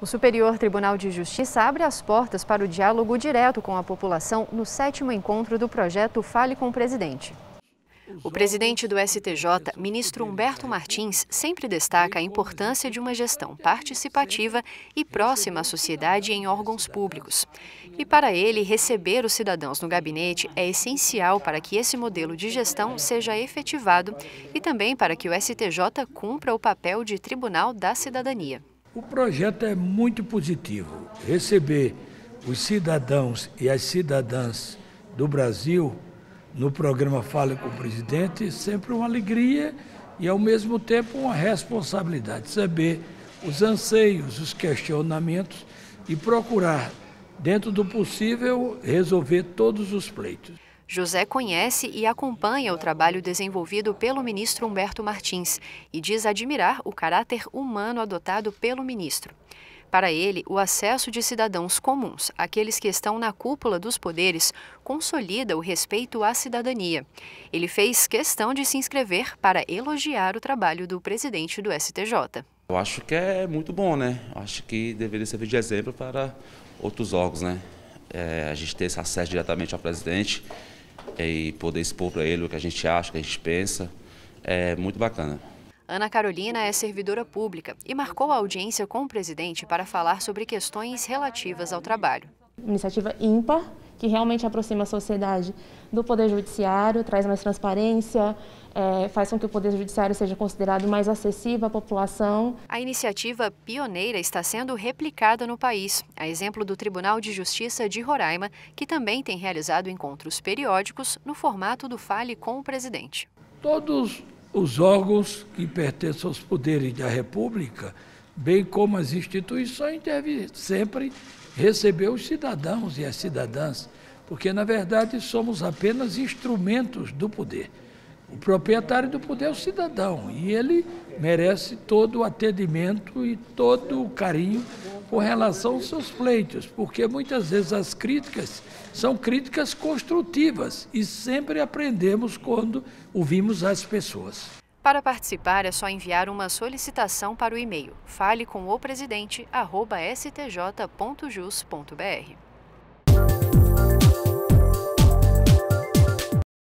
O Superior Tribunal de Justiça abre as portas para o diálogo direto com a população no sétimo encontro do projeto Fale com o Presidente. O presidente do STJ, ministro Humberto Martins, sempre destaca a importância de uma gestão participativa e próxima à sociedade em órgãos públicos. E para ele, receber os cidadãos no gabinete é essencial para que esse modelo de gestão seja efetivado e também para que o STJ cumpra o papel de Tribunal da Cidadania. O projeto é muito positivo. Receber os cidadãos e as cidadãs do Brasil no programa Fale com o Presidente é sempre uma alegria e, ao mesmo tempo, uma responsabilidade. Saber os anseios, os questionamentos e procurar, dentro do possível, resolver todos os pleitos. José conhece e acompanha o trabalho desenvolvido pelo ministro Humberto Martins e diz admirar o caráter humano adotado pelo ministro. Para ele, o acesso de cidadãos comuns, aqueles que estão na cúpula dos poderes, consolida o respeito à cidadania. Ele fez questão de se inscrever para elogiar o trabalho do presidente do STJ. Eu acho que é muito bom, né? acho que deveria servir de exemplo para outros órgãos, né? É, a gente ter esse acesso diretamente ao presidente é, e poder expor para ele o que a gente acha, o que a gente pensa, é muito bacana. Ana Carolina é servidora pública e marcou a audiência com o presidente para falar sobre questões relativas ao trabalho. Iniciativa ímpar que realmente aproxima a sociedade do Poder Judiciário, traz mais transparência, é, faz com que o Poder Judiciário seja considerado mais acessível à população. A iniciativa pioneira está sendo replicada no país, a exemplo do Tribunal de Justiça de Roraima, que também tem realizado encontros periódicos no formato do Fale com o Presidente. Todos os órgãos que pertencem aos poderes da República, bem como as instituições, devem sempre recebeu os cidadãos e as cidadãs, porque na verdade somos apenas instrumentos do poder. O proprietário do poder é o cidadão e ele merece todo o atendimento e todo o carinho com relação aos seus pleitos, porque muitas vezes as críticas são críticas construtivas e sempre aprendemos quando ouvimos as pessoas. Para participar, é só enviar uma solicitação para o e-mail falecomopresidente.stj.jus.br.